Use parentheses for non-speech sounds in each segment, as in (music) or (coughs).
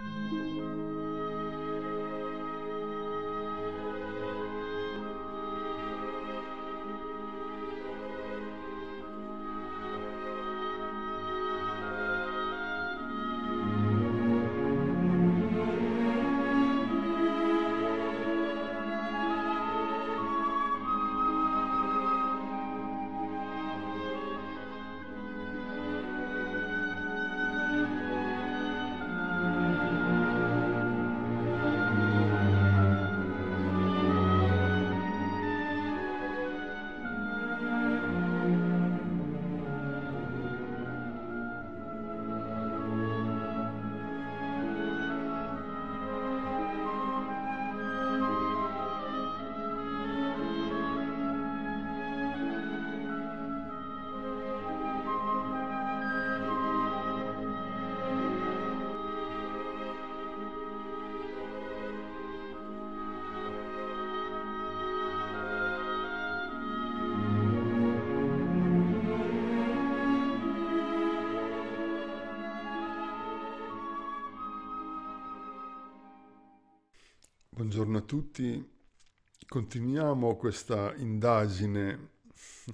Thank you. Buongiorno a tutti. Continuiamo questa indagine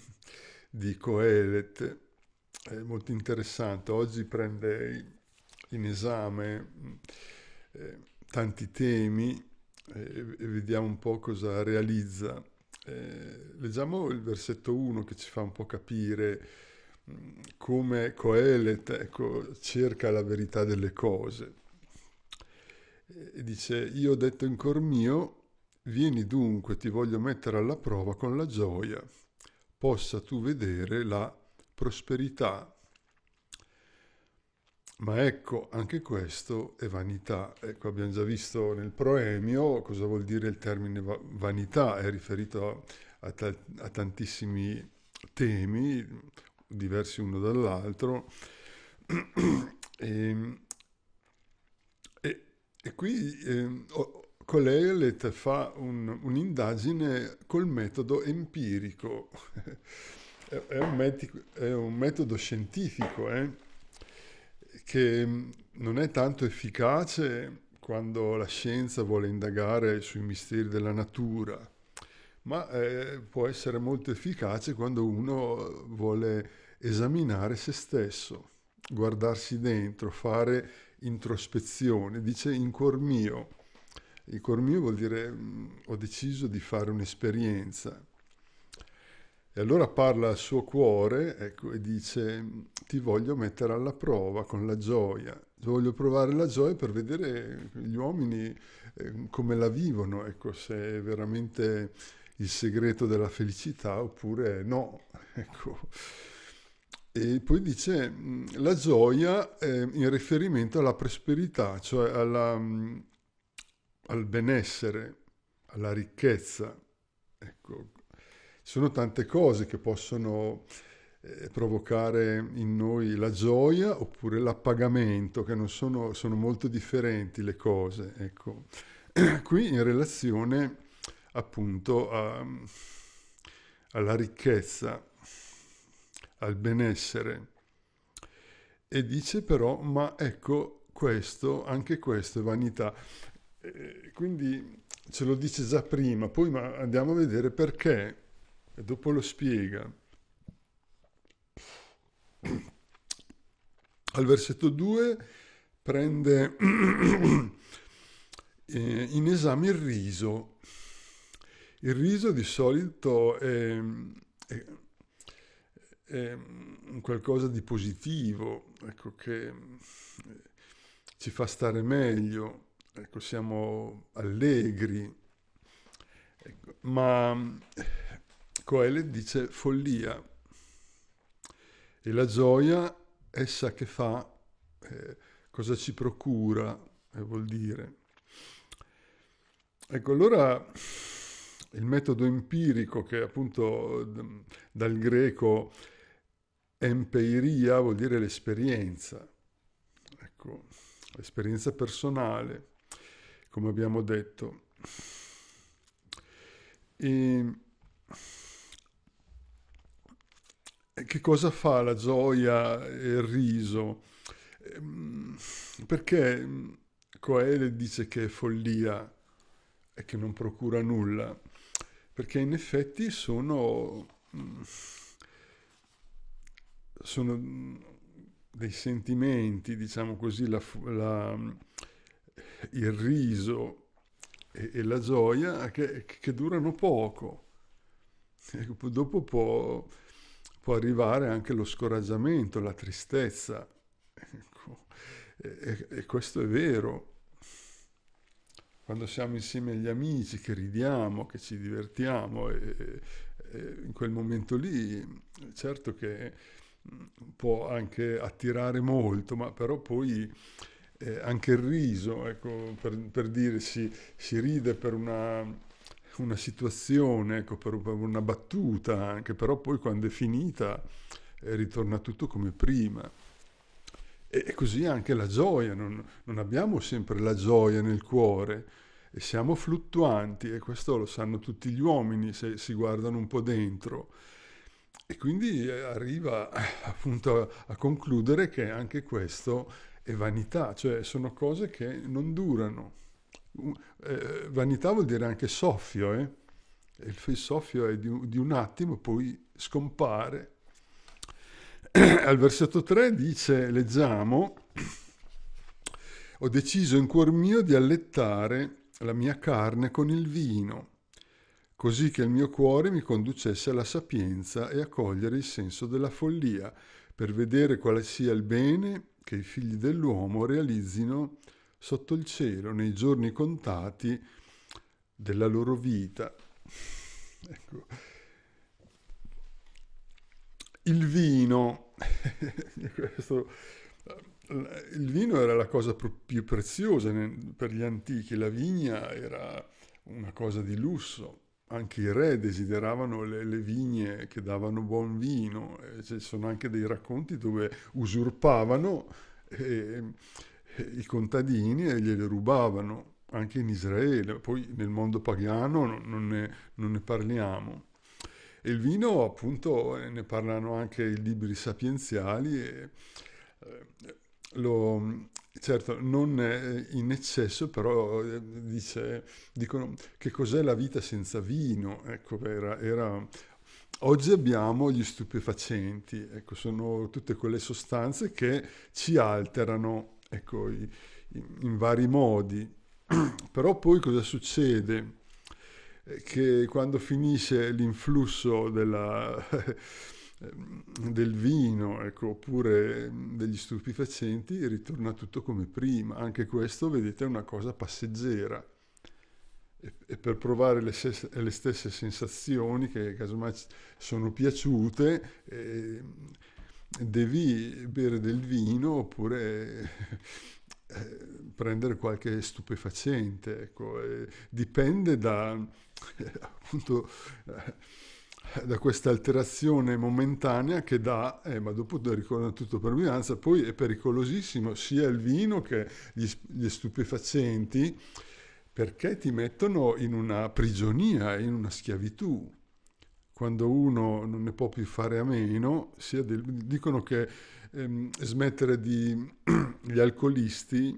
(laughs) di Coelet, è molto interessante. Oggi prende in esame eh, tanti temi eh, e vediamo un po' cosa realizza. Eh, leggiamo il versetto 1 che ci fa un po' capire mm, come Coelet ecco, cerca la verità delle cose dice, io ho detto in cor mio, vieni dunque, ti voglio mettere alla prova con la gioia, possa tu vedere la prosperità. Ma ecco, anche questo è vanità. Ecco, abbiamo già visto nel proemio cosa vuol dire il termine va- vanità, è riferito a, ta- a tantissimi temi, diversi uno dall'altro. e, (clears throat) ehm, e qui eh, Coleulet fa un, un'indagine col metodo empirico, (laughs) è, un metico, è, un metodo scientifico eh, che mm, non è tanto efficace quando la scienza vuole indagare sui misteri della natura, ma eh, può essere molto efficace quando uno vuole esaminare se stesso, guardarsi dentro, fare introspezione, dice in cuor mio. In cuor mio vuol dire mh, mm, ho deciso di fare un'esperienza. E allora parla al suo cuore ecco, e dice ti voglio mettere alla prova con la gioia, voglio provare la gioia per vedere gli uomini eh, come la vivono, ecco, se è veramente il segreto della felicità oppure no. (laughs) Ecco. E poi dice mm, la gioia in riferimento alla prosperità, cioè alla, mm, al benessere, alla ricchezza. Ecco, ci sono tante cose che possono eh, provocare in noi la gioia oppure l'appagamento, che non sono, sono molto differenti le cose. Ecco. (clears throat) Qui in relazione appunto a, alla ricchezza al benessere. E dice però, ma ecco questo, anche questo è vanità. E quindi ce lo dice già prima, poi ma andiamo a vedere perché, e dopo lo spiega. (clears throat) Al versetto 2 prende (clears throat) eh, in esame il riso. Il riso di solito è, è Ehm, qualcosa di positivo, ecco, che eh, ci fa stare meglio, ecco, siamo allegri. Ecco, ma eh, Coele dice follia e la gioia essa che fa, eh, cosa ci procura, eh, vuol dire. Ecco, allora il metodo empirico che appunto dal greco Empeiria vuol dire l'esperienza, ecco, l'esperienza personale, come abbiamo detto. E che cosa fa la gioia e il riso? Ehm, perché Coele ecco, dice che è follia e che non procura nulla? Perché in effetti sono mm, sono mm, dei sentimenti, diciamo così, la, la, mm, il riso e, e la gioia che, che, durano poco. Ecco, dopo può, può arrivare anche lo scoraggiamento, la tristezza. Ecco. E, e, questo è vero. Quando siamo insieme agli amici, che ridiamo, che ci divertiamo, e, in quel momento lì, certo che può anche attirare molto, ma però poi eh, anche il riso, ecco, per, per, dire si, si ride per una, una situazione, ecco, per, per, una battuta anche, però poi quando è finita eh, ritorna tutto come prima. E, e così anche la gioia, non, non abbiamo sempre la gioia nel cuore, e siamo fluttuanti e questo lo sanno tutti gli uomini se si guardano un po' dentro. E quindi eh, arriva eh, appunto a, concludere che anche questo è vanità, cioè sono cose che non durano. Eh, vanità vuol dire anche soffio, eh? il soffio è di un attimo, poi scompare. (clears throat) Al versetto 3 dice, leggiamo, ho deciso in cuor mio di allettare la mia carne con il vino così che il mio cuore mi conducesse alla sapienza e a cogliere il senso della follia, per vedere quale sia il bene che i figli dell'uomo realizzino sotto il cielo, nei giorni contati della loro vita. (laughs) Ecco. Il vino, (laughs) Questo, eh, il vino era la cosa più preziosa per gli antichi, la vigna era una cosa di lusso anche i re desideravano le, le vigne che davano buon vino, ci sono anche dei racconti dove usurpavano eh, i contadini e gliele rubavano, anche in Israele, poi nel mondo pagano non ne, non ne parliamo. E il vino, appunto, ne parlano anche i libri sapienziali. E, eh, lo, Certo, non eh, in eccesso, però eh, dice, dicono che cos'è la vita senza vino? Ecco, era, era Oggi abbiamo gli stupefacenti, ecco, sono tutte quelle sostanze che ci alterano ecco, i, i, in vari modi. (clears throat) Però poi cosa succede? Eh, che quando finisce l'influsso della, (laughs) Ehm, del vino, ecco, oppure degli stupefacenti, ritorna tutto come prima. Anche questo, vedete, è una cosa passeggera. E, e per provare le, ses- le, stesse sensazioni che casomai sono piaciute, eh, devi bere del vino oppure eh, prendere qualche stupefacente. Ecco. Eh, dipende da, (laughs) appunto eh, da questa alterazione momentanea che dà, eh, ma dopo ricorda tutto per bilanza, poi è pericolosissimo sia il vino che gli, gli stupefacenti perché ti mettono in una prigionia, in una schiavitù quando uno non ne può più fare a meno, del, dicono che ehm, smettere di, (clears throat) gli alcolisti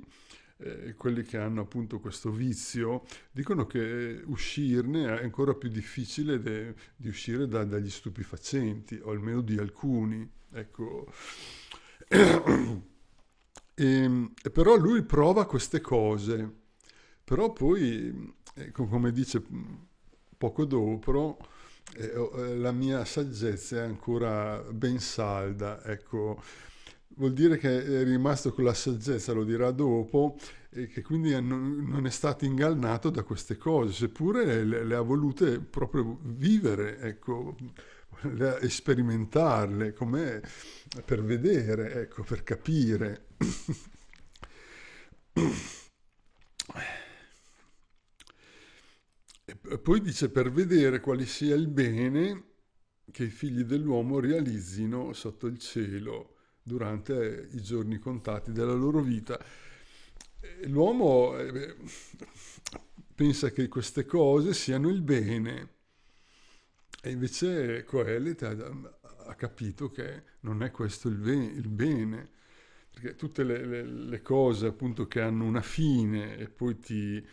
eh, quelli che hanno appunto questo vizio, dicono che uscirne è ancora più difficile de, di uscire da, dagli stupefacenti, o almeno di alcuni. Ecco. E, (clears throat) ehm, però lui prova queste cose, però poi, ecco, come dice mm, poco dopo, eh, eh, la mia saggezza è ancora ben salda, ecco vuol dire che è rimasto con la saggezza, lo dirà dopo, e che quindi non è stato ingannato da queste cose, seppure le, le ha volute proprio vivere, ecco, sperimentarle, com'è, per vedere, ecco, per capire. E poi dice per vedere quale sia il bene che i figli dell'uomo realizzino sotto il cielo durante i giorni contati della loro vita. Eh, l'uomo eh, pensa che queste cose siano il bene e invece Coelet ha, capito che non è questo il, il bene, perché tutte le, le, le, cose appunto che hanno una fine e poi ti,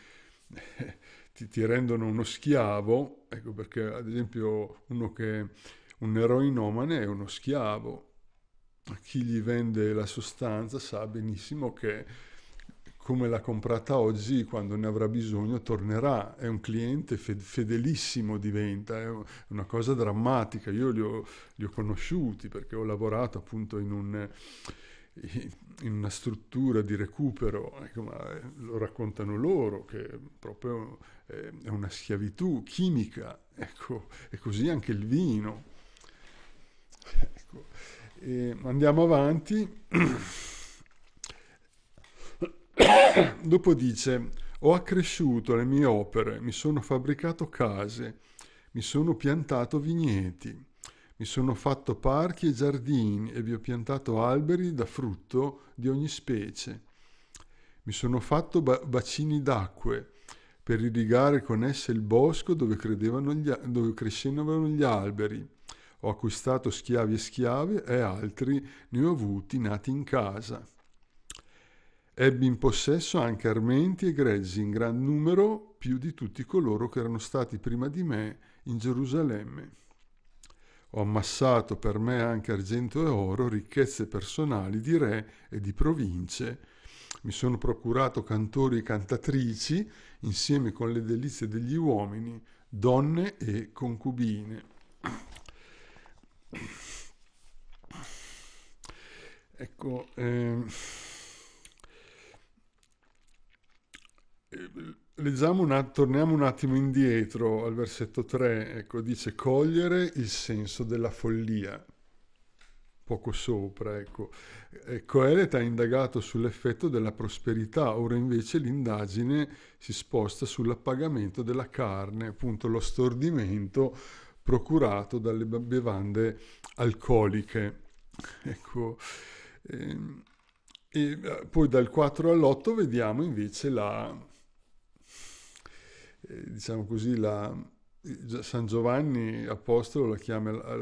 (laughs) ti, ti rendono uno schiavo, ecco perché ad esempio uno che un eroinomane è uno schiavo, chi gli vende la sostanza sa benissimo che come l'ha comprata oggi, quando ne avrà bisogno tornerà, è un cliente fedelissimo diventa, è una cosa drammatica, io li ho, li ho conosciuti perché ho lavorato appunto in, un, in una struttura di recupero, ecco, eh, lo raccontano loro che proprio eh, è una schiavitù chimica, ecco, e così anche il vino. Ecco. E andiamo avanti. (coughs) Dopo dice, ho accresciuto le mie opere, mi sono fabbricato case, mi sono piantato vigneti, mi sono fatto parchi e giardini e vi ho piantato alberi da frutto di ogni specie. Mi sono fatto bacini d'acque per irrigare con esse il bosco dove, gli, dove crescevano gli alberi ho acquistato schiavi e schiave e altri ne ho avuti nati in casa. Ebbi in possesso anche armenti e grezzi in gran numero, più di tutti coloro che erano stati prima di me in Gerusalemme. Ho ammassato per me anche argento e oro, ricchezze personali di re e di province. Mi sono procurato cantori e cantatrici, insieme con le delizie degli uomini, donne e concubine. Ecco, ehm, un torniamo un attimo indietro al versetto 3, ecco, dice cogliere il senso della follia, poco sopra, ecco. Coelet ecco, ha indagato sull'effetto della prosperità, ora invece l'indagine si sposta sull'appagamento della carne, appunto lo stordimento procurato dalle bevande alcoliche. (laughs) Ecco, ehm, e, e eh, poi dal 4 all'8 vediamo invece la, eh, diciamo così, la, eh, San Giovanni Apostolo la chiama la,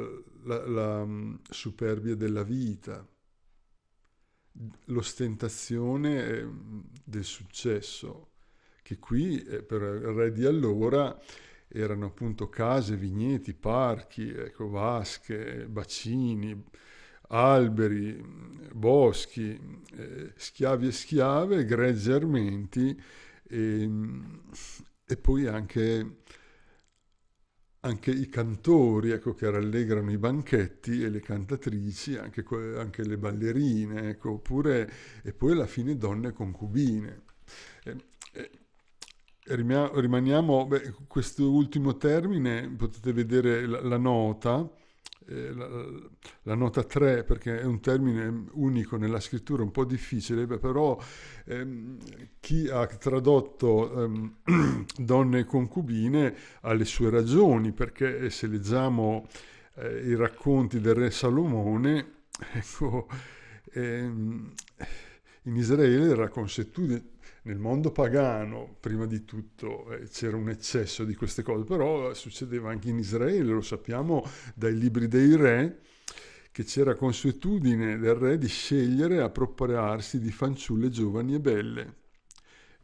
la, la mm, superbia della vita, l'ostentazione ehm, del successo, che qui per il re di allora erano appunto case, vigneti, parchi, ecco, vasche, bacini, alberi, boschi, eh, schiavi e schiave, gregge e armenti ehm, e, poi anche, anche, i cantori ecco, che rallegrano i banchetti e le cantatrici, anche, anche le ballerine, ecco, oppure, e poi alla fine donne concubine. Eh, rimaniamo, beh, questo ultimo termine, potete vedere la, la nota, eh, la, la, nota 3 perché è un termine unico nella scrittura, un po' difficile, beh, però ehm, chi ha tradotto ehm, (clears throat) donne e concubine ha le sue ragioni, perché eh, se leggiamo eh, i racconti del re Salomone, (laughs) ecco, ehm, in Israele era consuetudine nel mondo pagano, prima di tutto, eh, c'era un eccesso di queste cose, però succedeva anche in Israele, lo sappiamo dai libri dei re, che c'era consuetudine del re di scegliere e appropriarsi di fanciulle giovani e belle.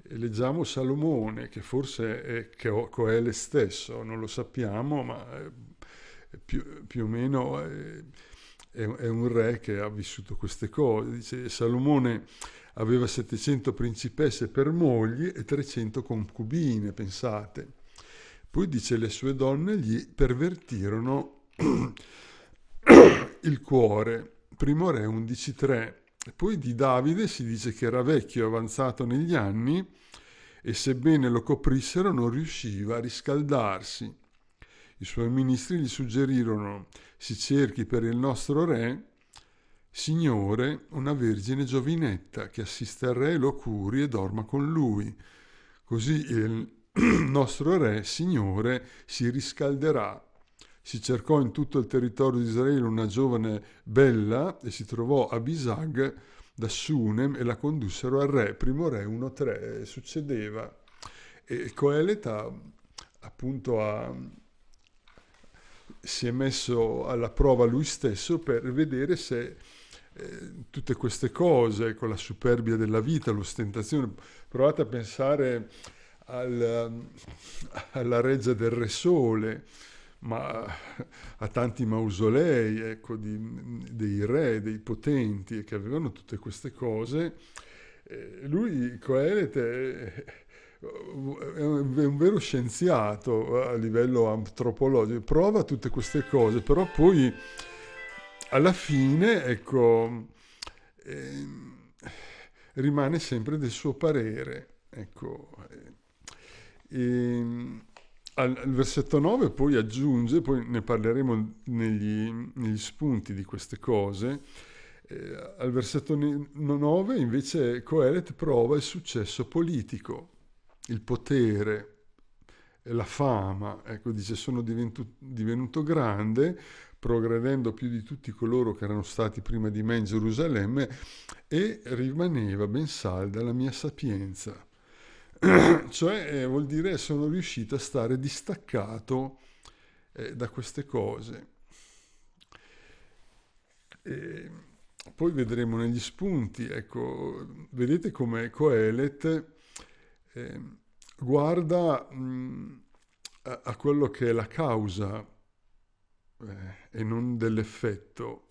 E leggiamo Salomone, che forse è Coele stesso, non lo sappiamo, ma eh, più, più o meno eh, è, è un re che ha vissuto queste cose. Dice Salomone aveva 700 principesse per mogli e 300 concubine, pensate. Poi dice le sue donne gli pervertirono (clears throat) il cuore. Primo re 11.3. Poi di Davide si dice che era vecchio e avanzato negli anni e sebbene lo coprissero non riusciva a riscaldarsi. I suoi ministri gli suggerirono si cerchi per il nostro re Signore, una vergine giovinetta che assista il re, lo curi e dorma con lui. Così il (clears throat) nostro re, Signore, si riscalderà. Si cercò in tutto il territorio di Israele una giovane bella e si trovò a Bisag da Sunem e la condussero al re. Primo re 1-3 succedeva. E Coelet appunto ha, si è messo alla prova lui stesso per vedere se eh, tutte queste cose, con la superbia della vita, l'ostentazione. Provate a pensare alla, ehm, alla reggia del Re Sole, ma a tanti mausolei ecco, di, dei re, dei potenti che avevano tutte queste cose. Eh, lui, Coelete, è un vero scienziato a livello antropologico, prova tutte queste cose, però poi alla fine, ecco, eh, rimane sempre del suo parere. Ecco, eh, ehm, al, al, versetto 9 poi aggiunge, poi ne parleremo negli, negli spunti di queste cose, eh, al versetto 9 invece Coelet prova il successo politico, il potere, la fama, ecco, dice sono divenuto, divenuto grande progredendo più di tutti coloro che erano stati prima di me in Gerusalemme, e rimaneva ben salda la mia sapienza. (clears throat) cioè eh, vuol dire sono riuscito a stare distaccato eh, da queste cose. E poi vedremo negli spunti, ecco, vedete come Coelet eh, guarda mh, a, a quello che è la causa eh, e non dell'effetto.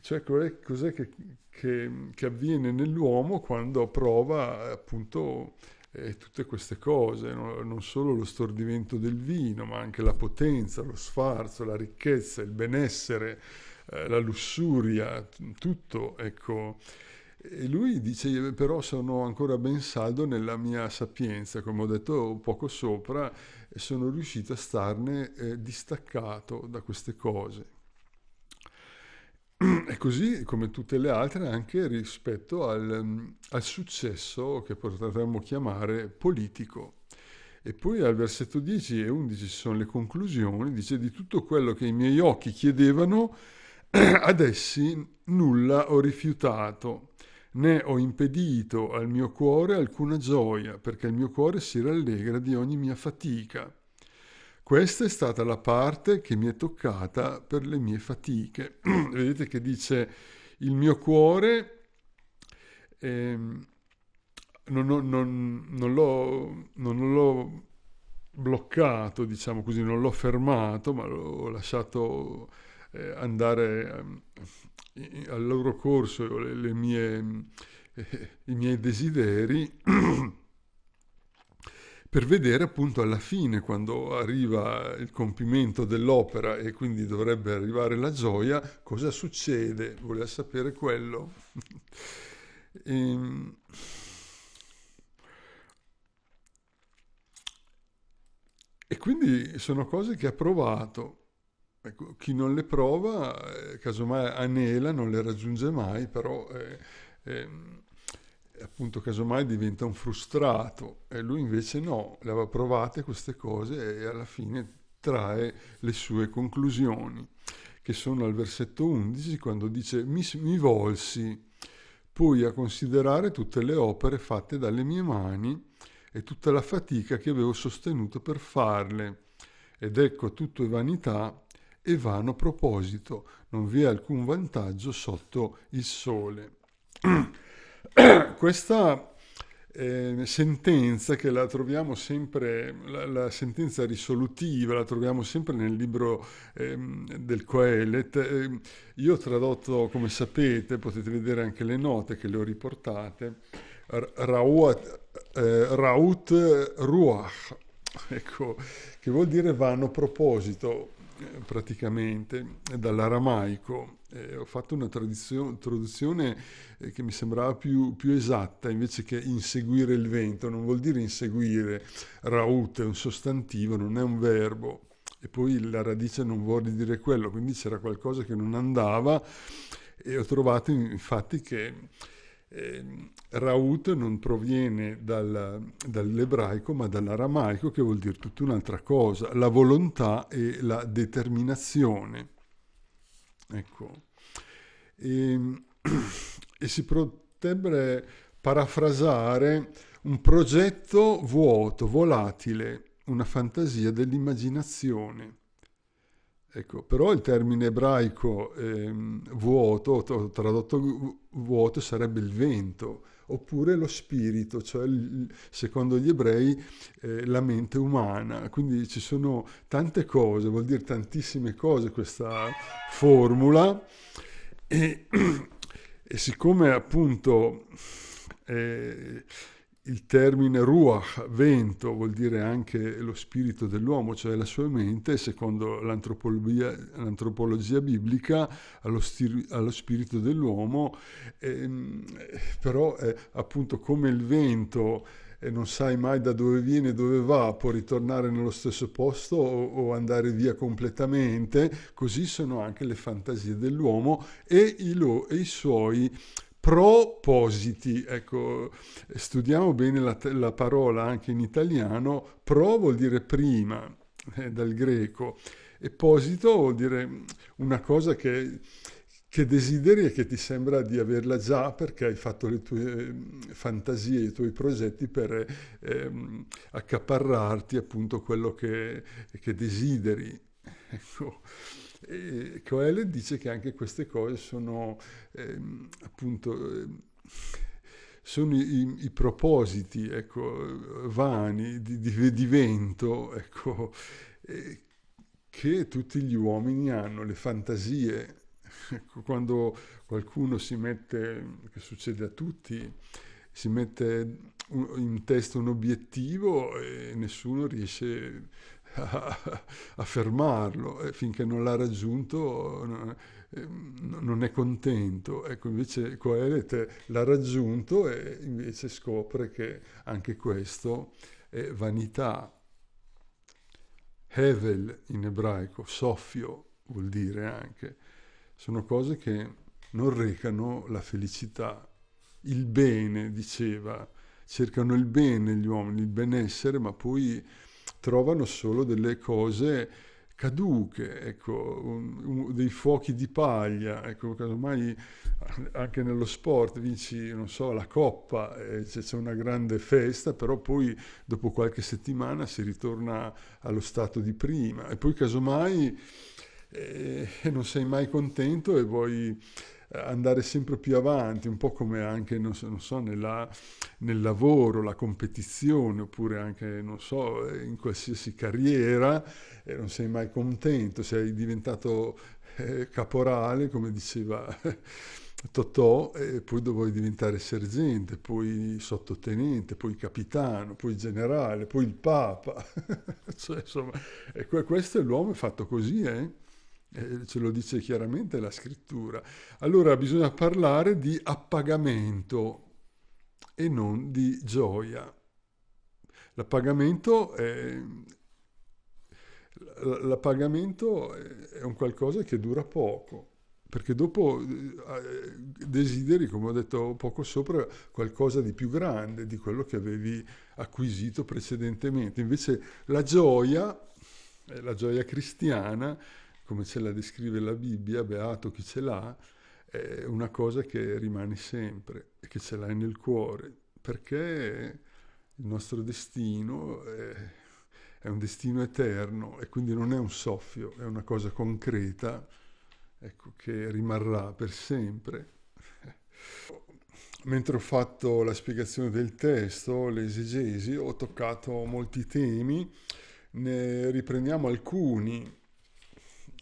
Cioè cos'è che, che, che, avviene nell'uomo quando prova appunto eh, tutte queste cose, no? non solo lo stordimento del vino, ma anche la potenza, lo sfarzo, la ricchezza, il benessere, eh, la lussuria, tutto, ecco e lui dice, però sono ancora ben saldo nella mia sapienza, come ho detto poco sopra, e sono riuscito a starne eh, distaccato da queste cose. E così come tutte le altre anche rispetto al, mm, al successo che potremmo chiamare politico. E poi al versetto 10 e 11 ci sono le conclusioni, dice di tutto quello che i miei occhi chiedevano, (clears throat) ad essi nulla ho rifiutato né ho impedito al mio cuore alcuna gioia, perché il mio cuore si rallegra di ogni mia fatica. Questa è stata la parte che mi è toccata per le mie fatiche. (clears throat) Vedete che dice il mio cuore eh, non, non, non, non, l'ho, non l'ho bloccato, diciamo così, non l'ho fermato, ma l'ho lasciato eh, andare... Eh, al loro corso mie, eh, i miei desideri (clears throat) per vedere appunto alla fine quando arriva il compimento dell'opera e quindi dovrebbe arrivare la gioia cosa succede voleva sapere quello (laughs) e, ehm, e quindi sono cose che ha provato Ecco, chi non le prova, eh, casomai anela, non le raggiunge mai, però eh, eh, appunto casomai diventa un frustrato e lui invece no, le aveva provate queste cose e alla fine trae le sue conclusioni, che sono al versetto 11 quando dice mi, mi volsi poi a considerare tutte le opere fatte dalle mie mani e tutta la fatica che avevo sostenuto per farle ed ecco tutto è vanità e vano proposito, non vi è alcun vantaggio sotto il sole. (clears throat) Questa eh, sentenza che la troviamo sempre, la, la, sentenza risolutiva, la troviamo sempre nel libro eh, del Coelet. Eh, io ho tradotto, come sapete, potete vedere anche le note che le ho riportate, Raut, Raut Ruach, ecco, che vuol dire vano proposito praticamente dall'aramaico. Eh, ho fatto una traduzione eh, che mi sembrava più, più, esatta invece che inseguire il vento, non vuol dire inseguire, raut è un sostantivo, non è un verbo e poi la radice non vuol dire quello, quindi c'era qualcosa che non andava e ho trovato infatti che eh, Raut non proviene dal, dall'ebraico ma dall'aramaico che vuol dire tutta un'altra cosa, la volontà e la determinazione. Ecco. E, ehm, (clears throat) e si potrebbe parafrasare un progetto vuoto, volatile, una fantasia dell'immaginazione. Ecco, però il termine ebraico eh, vuoto, tradotto vuoto, sarebbe il vento, oppure lo spirito, cioè il, secondo gli ebrei eh, la mente umana. Quindi ci sono tante cose, vuol dire tantissime cose questa formula. E, (clears throat) e siccome appunto... Eh, il termine ruach, vento, vuol dire anche lo spirito dell'uomo, cioè la sua mente, secondo l'antropologia, l'antropologia biblica, allo, stir, allo, spirito dell'uomo, ehm, però eh, appunto come il vento e eh, non sai mai da dove viene, dove va, può ritornare nello stesso posto o, o, andare via completamente, così sono anche le fantasie dell'uomo e i, lo, e i suoi propositi. Ecco, studiamo bene la, la parola anche in italiano. Pro vuol dire prima, eh, dal greco, e posito vuol dire una cosa che che desideri e che ti sembra di averla già perché hai fatto le tue eh, fantasie, i tuoi progetti per ehm, accaparrarti appunto quello che, che desideri. Ecco. E Coelho dice che anche queste cose sono ehm, appunto... Ehm, sono i, i propositi ecco, vani di, di, di vento ecco, eh, che tutti gli uomini hanno, le fantasie. Ecco, quando qualcuno si mette, che succede a tutti, si mette un, in testa un obiettivo e nessuno riesce a a, (laughs) a fermarlo e finché non l'ha raggiunto eh, non, è contento. Ecco, invece Coelet l'ha raggiunto e invece scopre che anche questo è vanità. Hevel in ebraico, soffio vuol dire anche, sono cose che non recano la felicità. Il bene, diceva, cercano il bene gli uomini, il benessere, ma poi trovano solo delle cose caduche, ecco, un, un, dei fuochi di paglia, ecco, casomai anche nello sport vinci, non so, la coppa, eh, c'è una grande festa, però poi dopo qualche settimana si ritorna allo stato di prima e poi casomai eh, non sei mai contento e vuoi andare sempre più avanti, un po' come anche, non so, non so nella, nel lavoro, la competizione, oppure anche, non so, in qualsiasi carriera, e non sei mai contento, sei diventato eh, caporale, come diceva... (laughs) Totò, e poi dovevi diventare sergente, poi sottotenente, poi capitano, poi generale, poi il papa. (laughs) cioè, insomma, questo è l'uomo fatto così, eh? Eh, ce lo dice chiaramente la scrittura. Allora bisogna parlare di appagamento e non di gioia. L'appagamento è, l'appagamento è un qualcosa che dura poco, perché dopo eh, eh, desideri, come ho detto poco sopra, qualcosa di più grande di quello che avevi acquisito precedentemente. Invece la gioia, la gioia cristiana, come ce la descrive la Bibbia, beato chi ce l'ha, è una cosa che rimane sempre e che ce l'hai nel cuore, perché il nostro destino è, è un destino eterno e quindi non è un soffio, è una cosa concreta ecco, che rimarrà per sempre. Mentre ho fatto la spiegazione del testo, l'esegesi, ho toccato molti temi, ne riprendiamo alcuni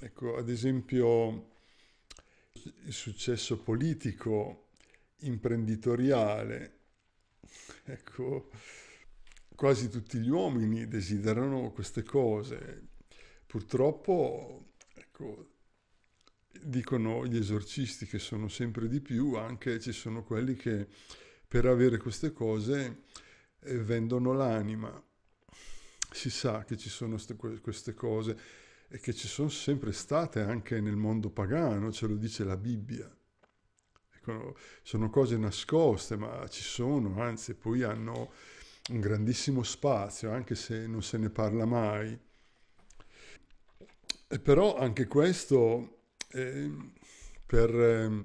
Ecco, ad esempio, il successo politico, imprenditoriale. Ecco, quasi tutti gli uomini desiderano queste cose. Purtroppo, ecco, dicono gli esorcisti che sono sempre di più, anche ci sono quelli che per avere queste cose eh, vendono l'anima. Si sa che ci sono queste cose e che ci sono sempre state anche nel mondo pagano, ce lo dice la Bibbia. Ecco, sono cose nascoste, ma ci sono, anzi poi hanno un grandissimo spazio, anche se non se ne parla mai. E però anche questo eh, per, ehm,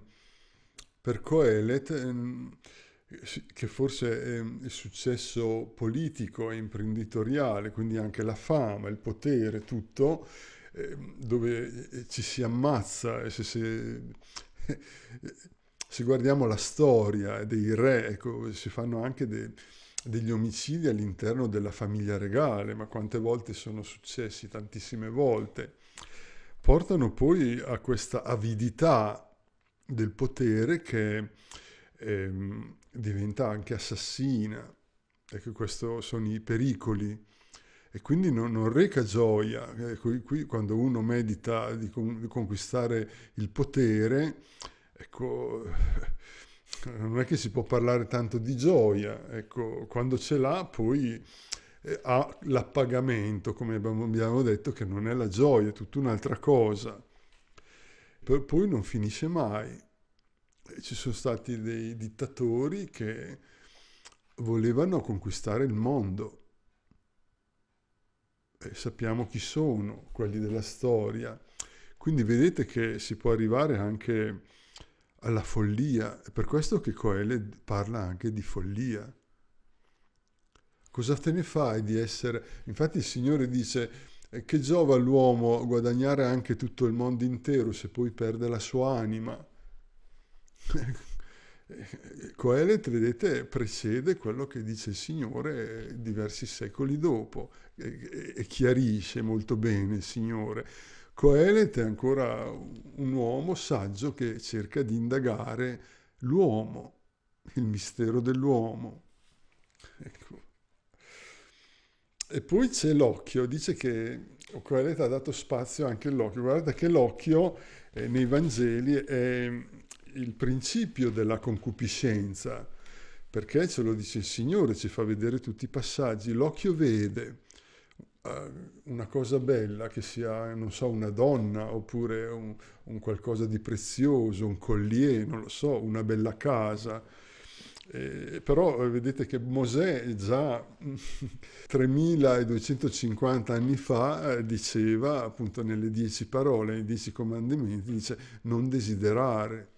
per, Coelet, eh, che forse è ehm, il successo politico e imprenditoriale, quindi anche la fama, il potere, tutto, Ehm, dove eh, ci si ammazza. Se, se, se guardiamo la storia dei re, ecco, si fanno anche dei degli omicidi all'interno della famiglia regale, ma quante volte sono successi, tantissime volte, portano poi a questa avidità del potere che ehm, diventa anche assassina. Ecco, questi sono i pericoli e quindi non, non reca gioia. Eh, qui, qui, quando uno medita di, con, di conquistare il potere, ecco, (laughs) non è che si può parlare tanto di gioia, ecco, quando ce l'ha poi eh, ha l'appagamento, come abbiamo detto, che non è la gioia, è tutta un'altra cosa. Per poi non finisce mai. Eh, ci sono stati dei dittatori che volevano conquistare il mondo sappiamo chi sono, quelli della storia. Quindi vedete che si può arrivare anche alla follia, è per questo che Coele parla anche di follia. Cosa te ne fai di essere... Infatti il Signore dice eh, che giova all'uomo guadagnare anche tutto il mondo intero se poi perde la sua anima. (laughs) Ecco. Coelet, vedete, precede quello che dice il Signore diversi secoli dopo e chiarisce molto bene il Signore. Coelet è ancora un uomo saggio che cerca di indagare l'uomo, il mistero dell'uomo. Ecco. E poi c'è l'occhio, dice che Coelet ha dato spazio anche all'occhio. Guarda che l'occhio eh, nei Vangeli è il principio della concupiscenza, perché ce lo dice il Signore, ci fa vedere tutti i passaggi, l'occhio vede eh, una cosa bella che sia, non so, una donna oppure un, un qualcosa di prezioso, un collier, non lo so, una bella casa. Eh, però eh, vedete che Mosè già 3250 (laughs) anni fa eh, diceva appunto nelle dieci parole, nei dieci comandamenti, dice non desiderare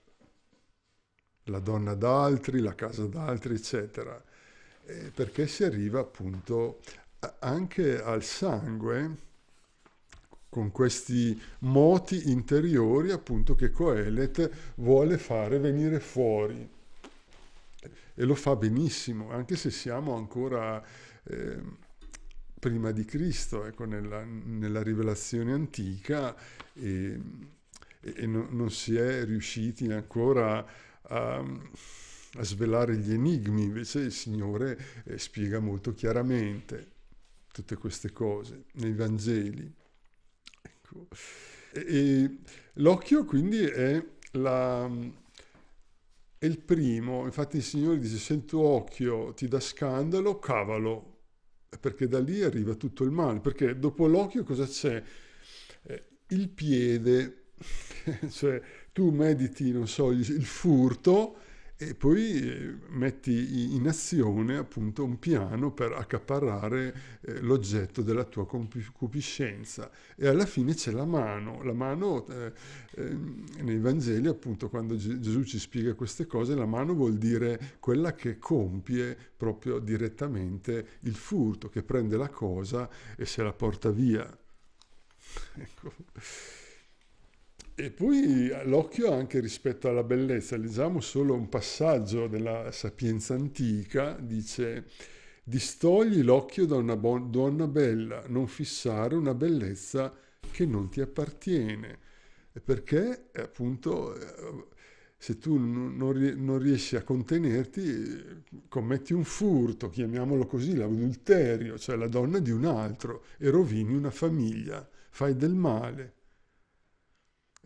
la donna d'altri, la casa d'altri, eccetera, eh, perché si arriva appunto anche al sangue con questi moti interiori appunto che Coelet vuole fare venire fuori e lo fa benissimo anche se siamo ancora eh, prima di Cristo ecco, nella, nella rivelazione antica ehm, e, e, no, non si è riusciti ancora a a, ehm, a svelare gli enigmi, invece il Signore eh, spiega molto chiaramente tutte queste cose nei Vangeli. Ecco. l'occhio quindi è, la, è il primo, infatti il Signore dice se il tuo occhio ti dà scandalo, cavalo, perché da lì arriva tutto il male, perché dopo l'occhio cosa c'è? Eh, il piede, (laughs) cioè tu mediti, non so, il furto e poi eh, metti in azione appunto un piano per accaparrare eh, l'oggetto della tua concupiscenza e alla fine c'è la mano la mano eh, eh, nei Vangeli appunto quando G- Gesù ci spiega queste cose la mano vuol dire quella che compie proprio direttamente il furto che prende la cosa e se la porta via (laughs) ecco e poi eh, l'occhio anche rispetto alla bellezza, leggiamo solo un passaggio della sapienza antica, dice distogli l'occhio da una donna bella, non fissare una bellezza che non ti appartiene, perché appunto eh, se tu non riesci a contenerti commetti un furto, chiamiamolo così, l'adulterio, cioè la donna di un altro, e rovini una famiglia, fai del male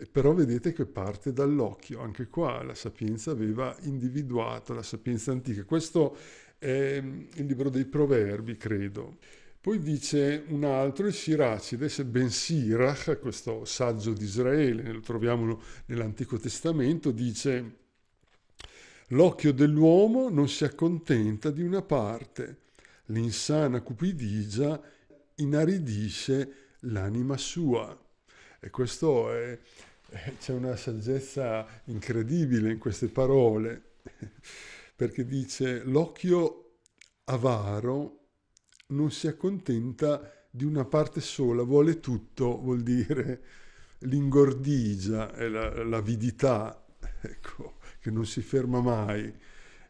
però vedete che parte dall'occhio, anche qua la sapienza aveva individuato la sapienza antica. Questo è mm, il libro dei proverbi, credo. Poi dice un altro, il Siracide, Ben Sirach, questo saggio di Israele, lo troviamo nell'Antico Testamento, dice «L'occhio dell'uomo non si accontenta di una parte, l'insana cupidigia inaridisce l'anima sua». E questo è (laughs) C'è una saggezza incredibile in queste parole, (laughs) perché dice l'occhio avaro non si accontenta di una parte sola, vuole tutto, vuol dire l'ingordigia, l'avidità, (laughs) ecco, che non si ferma mai,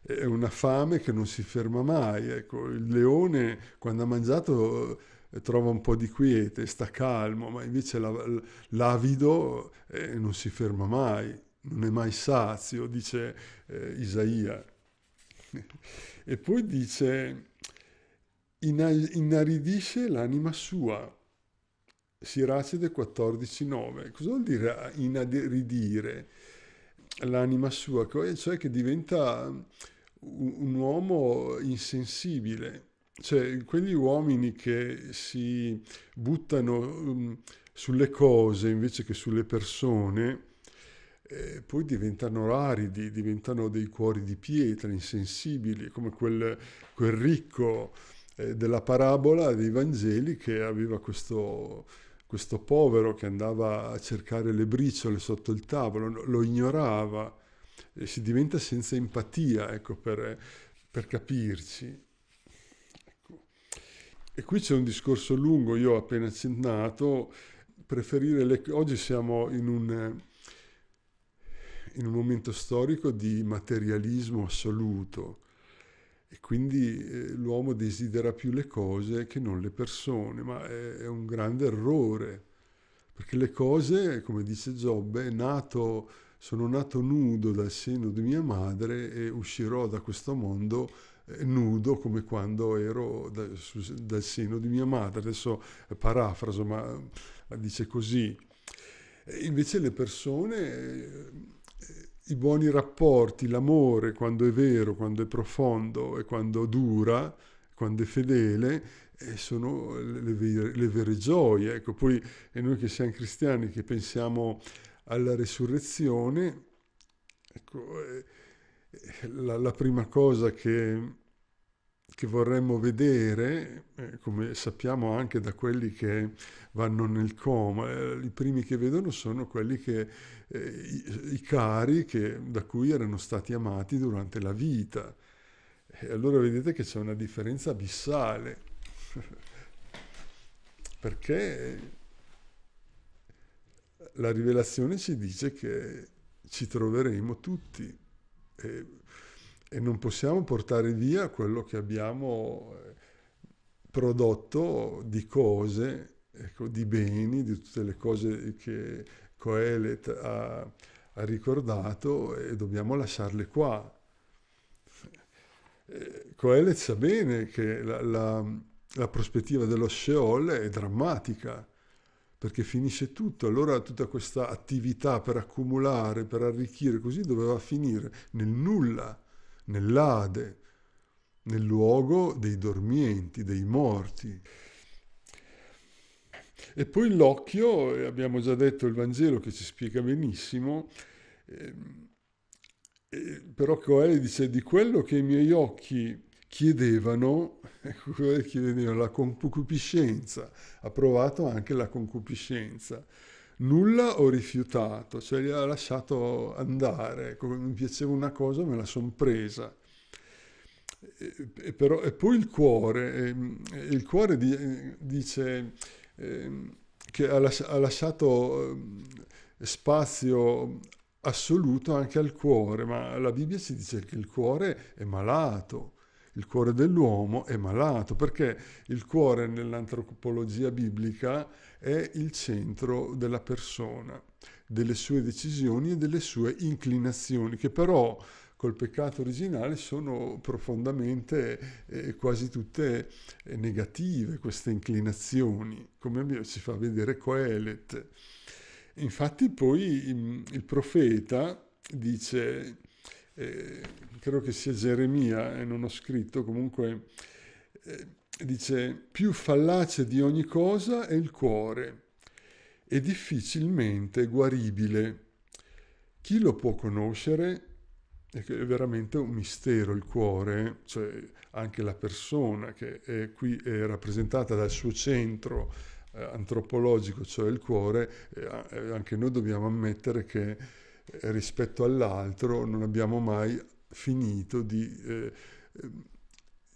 è una fame che non si ferma mai, ecco, il leone quando ha mangiato trova un po' di quiete, sta calmo, ma invece l'avido eh, non si ferma mai, non è mai sazio, dice eh, Isaia. e poi dice, inaridisce l'anima sua. Siracide 14.9. Cosa vuol dire inaridire l'anima sua? Cioè che diventa un, un uomo insensibile, cioè, quegli uomini che si buttano um, sulle cose invece che sulle persone, eh, poi diventano aridi, diventano dei cuori di pietra, insensibili, come quel, quel ricco eh, della parabola dei Vangeli che aveva questo, questo povero che andava a cercare le briciole sotto il tavolo, lo ignorava, si diventa senza empatia, ecco, per, per capirci. E qui c'è un discorso lungo, io ho appena accennato, preferire le... Oggi siamo in un, in un momento storico di materialismo assoluto e quindi eh, l'uomo desidera più le cose che non le persone, ma è, è un grande errore, perché le cose, come dice Giobbe, nato, sono nato nudo dal seno di mia madre e uscirò da questo mondo eh, nudo come quando ero da, su, dal seno di mia madre. Adesso eh, parafraso, ma eh, dice così. Invece le persone i buoni rapporti, l'amore quando è vero, quando è profondo e quando dura, quando è fedele, sono le vere, le vere gioie. Ecco, poi e noi che siamo cristiani, che pensiamo alla resurrezione, ecco, la, la prima cosa che che vorremmo vedere, eh, come sappiamo anche da quelli che vanno nel coma, eh, i primi che vedono sono quelli che, eh, i, i, cari che, da cui erano stati amati durante la vita. E allora vedete che c'è una differenza abissale, (laughs) perché la rivelazione ci dice che ci troveremo tutti. Eh, e non possiamo portare via quello che abbiamo eh, prodotto di cose, ecco, di beni, di tutte le cose che Coelet ha, ha ricordato e dobbiamo lasciarle qua. Eh, Coelet sa bene che la, la, la prospettiva dello Sheol è drammatica perché finisce tutto. Allora tutta questa attività per accumulare, per arricchire, così doveva finire nel nulla nell'Ade, nel luogo dei dormienti, dei morti. E poi l'occhio, abbiamo già detto il Vangelo che ci spiega benissimo, eh, eh, però Coele dice di quello che i miei occhi chiedevano, (laughs) ecco, chiedevano la concupiscenza, ha provato anche la concupiscenza nulla ho rifiutato, cioè li ha lasciato andare, ecco, mi piaceva una cosa me la sono presa. E, però, e, poi il cuore, ehm, il cuore di, dice ehm, che ha, las ha lasciato ehm, spazio assoluto anche al cuore, ma la Bibbia ci dice che il cuore è malato, il cuore dell'uomo è malato, perché il cuore nell'antropologia biblica è il centro della persona, delle sue decisioni e delle sue inclinazioni, che però col peccato originale sono profondamente, eh, quasi tutte eh, negative queste inclinazioni, come ci fa vedere Coelet. Infatti poi mm, il profeta dice... Eh, credo che sia Geremia, e eh, non ho scritto, comunque eh, dice, più fallace di ogni cosa è il cuore e difficilmente guaribile. Chi lo può conoscere? È veramente un mistero il cuore, cioè anche la persona che è qui è rappresentata dal suo centro eh, antropologico, cioè il cuore, eh, eh anche noi dobbiamo ammettere che rispetto all'altro non abbiamo mai finito di, eh,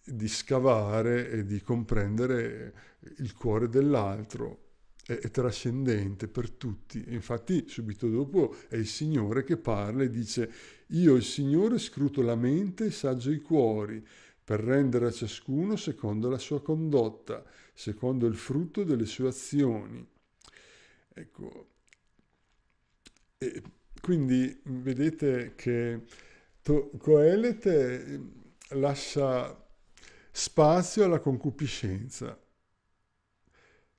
di scavare e di comprendere il cuore dell'altro è, trascendente per tutti. infatti subito dopo è il Signore che parla e dice io il Signore scruto la mente e saggio i cuori per rendere a ciascuno secondo la sua condotta, secondo il frutto delle sue azioni. Ecco, e quindi vedete che Coelete ehm, lascia spazio alla concupiscenza,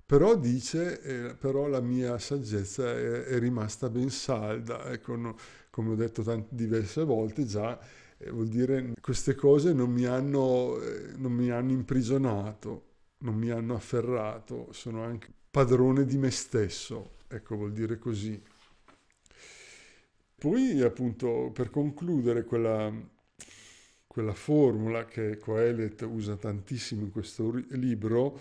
però dice, eh, però la mia saggezza è, è rimasta ben salda, ecco, no, come ho detto tante, diverse volte già, eh, vuol dire queste cose non mi, hanno, eh, non mi hanno imprigionato, non mi hanno afferrato, sono anche padrone di me stesso, ecco, vuol dire così. Poi, appunto, per concludere quella, quella formula che Coelet usa tantissimo in questo libro,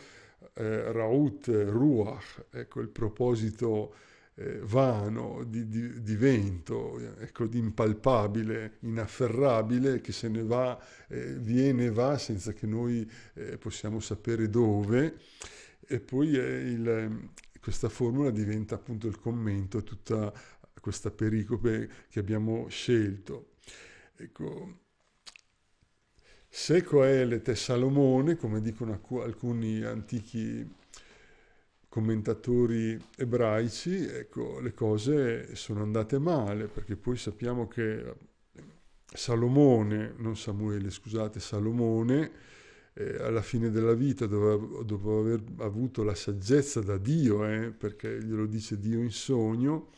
eh, Raut Ruach, ecco il proposito eh, vano, di, di, di, vento, ecco, di impalpabile, inafferrabile, che se ne va, eh, viene e va senza che noi eh, possiamo sapere dove. E poi eh, il, questa formula diventa appunto il commento a tutta questa pericope che abbiamo scelto. Ecco, se Coelet è Salomone, come dicono alcuni antichi commentatori ebraici, ecco, le cose sono andate male, perché poi sappiamo che Salomone, non Samuele, scusate, Salomone, eh, alla fine della vita, dopo, aver avuto la saggezza da Dio, eh, perché glielo dice Dio in sogno,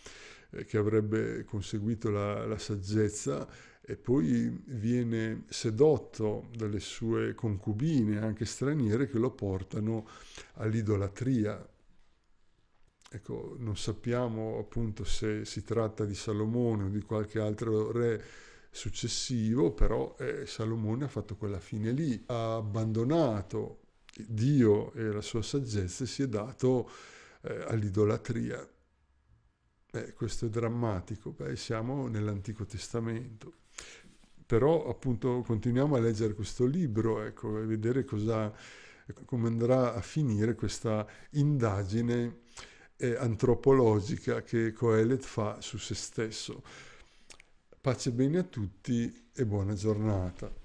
eh, che avrebbe conseguito la, la saggezza e poi viene sedotto dalle sue concubine, anche straniere, che lo portano all'idolatria. Ecco, non sappiamo appunto se si tratta di Salomone o di qualche altro re successivo, però eh, Salomone ha fatto quella fine lì, ha abbandonato Dio e la sua saggezza e si è dato eh, all'idolatria. Beh, questo è drammatico, Beh, siamo nell'Antico Testamento. Però appunto continuiamo a leggere questo libro, ecco, e vedere cosa, come andrà a finire questa indagine eh, antropologica che Coelet fa su se stesso. Pace bene a tutti e buona giornata.